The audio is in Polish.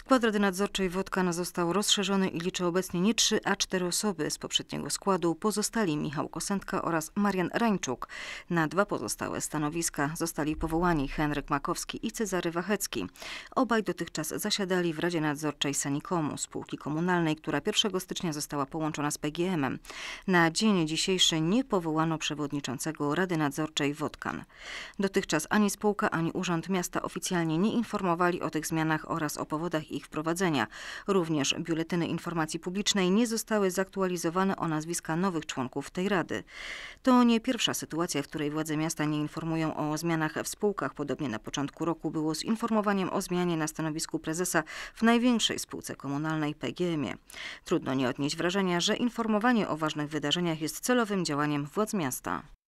Skład Rady Nadzorczej Wodkana został rozszerzony i liczy obecnie nie trzy, a cztery osoby. Z poprzedniego składu pozostali Michał Kosentka oraz Marian Rańczuk. Na dwa pozostałe stanowiska zostali powołani Henryk Makowski i Cezary Wachecki. Obaj dotychczas zasiadali w Radzie Nadzorczej Sanikomu, spółki komunalnej, która 1 stycznia została połączona z PGM-em. Na dzień dzisiejszy nie powołano przewodniczącego Rady Nadzorczej Wodkan. Dotychczas ani spółka, ani Urząd Miasta oficjalnie nie informowali o tych zmianach oraz o powodach ich wprowadzenia. Również biuletyny informacji publicznej nie zostały zaktualizowane o nazwiska nowych członków tej rady. To nie pierwsza sytuacja, w której władze miasta nie informują o zmianach w spółkach. Podobnie na początku roku było z informowaniem o zmianie na stanowisku prezesa w największej spółce komunalnej PGM-ie. Trudno nie odnieść wrażenia, że informowanie o ważnych wydarzeniach jest celowym działaniem władz miasta.